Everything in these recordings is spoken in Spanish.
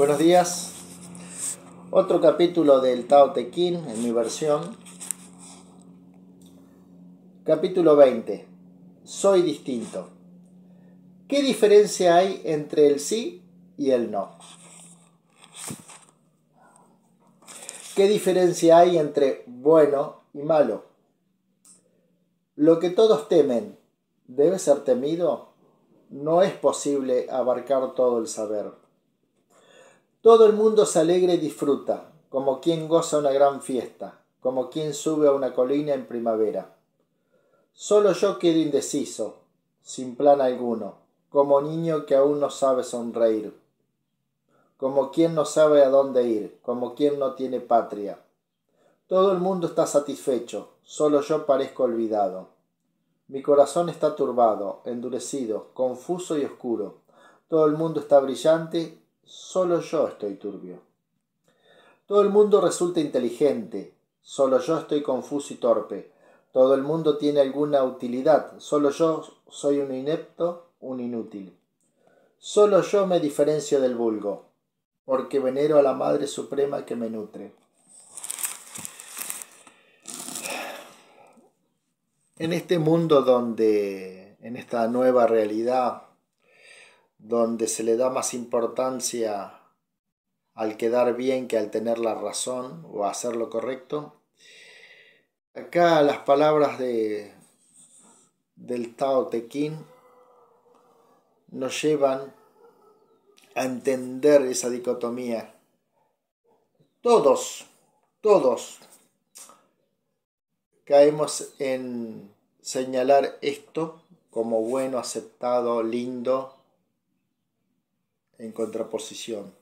Buenos días. Otro capítulo del Tao Te Ching en mi versión. Capítulo 20. Soy distinto. ¿Qué diferencia hay entre el sí y el no? ¿Qué diferencia hay entre bueno y malo? Lo que todos temen debe ser temido. No es posible abarcar todo el saber todo el mundo se alegra y disfruta, como quien goza una gran fiesta, como quien sube a una colina en primavera. Solo yo quedo indeciso, sin plan alguno, como niño que aún no sabe sonreír, como quien no sabe a dónde ir, como quien no tiene patria. Todo el mundo está satisfecho, solo yo parezco olvidado. Mi corazón está turbado, endurecido, confuso y oscuro. Todo el mundo está brillante solo yo estoy turbio. Todo el mundo resulta inteligente, solo yo estoy confuso y torpe. Todo el mundo tiene alguna utilidad, solo yo soy un inepto, un inútil. Solo yo me diferencio del vulgo, porque venero a la Madre Suprema que me nutre. En este mundo donde, en esta nueva realidad, donde se le da más importancia al quedar bien que al tener la razón o hacer lo correcto. Acá las palabras del Tao Te Ching nos llevan a entender esa dicotomía. Todos, todos caemos en señalar esto como bueno, aceptado, lindo, en contraposición.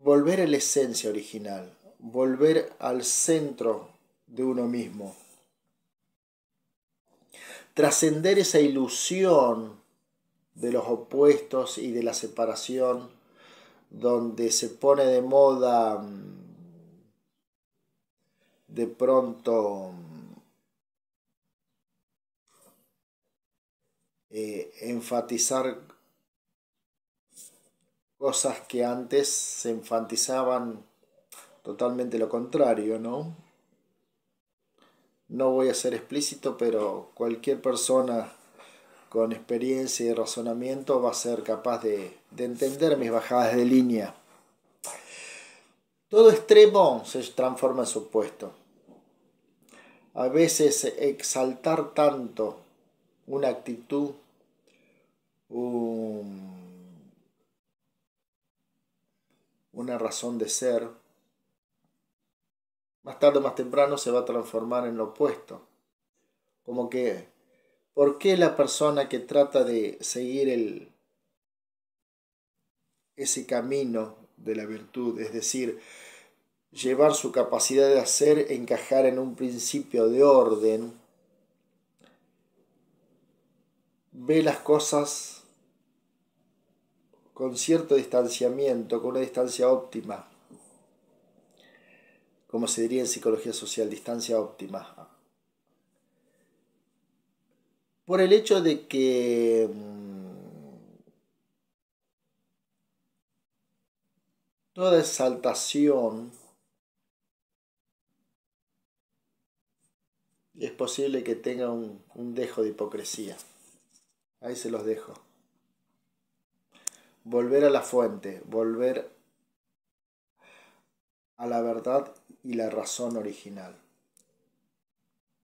Volver a la esencia original, volver al centro de uno mismo. Trascender esa ilusión de los opuestos y de la separación donde se pone de moda mm, de pronto mm, Eh, enfatizar cosas que antes se enfatizaban totalmente lo contrario, ¿no? voy a ser explícito, pero cualquier persona con experiencia y razonamiento va a ser capaz de, entender mis bajadas de línea. Todo extremo se transforma en supuesto A veces exaltar tanto una actitud, una razón de ser, más tarde o más temprano se va a transformar en lo opuesto. Como que, ¿por qué la persona que trata de seguir ese camino de la virtud, es decir, llevar su capacidad de hacer encajar en un principio de orden, ve las cosas con cierto distanciamiento, con una distancia óptima, como se diría en psicología social, distancia óptima. Por el hecho de que mm, toda exaltación es posible que tenga un, un dejo de hipocresía. Ahí se los dejo. Volver a la fuente, volver a la verdad y la razón original.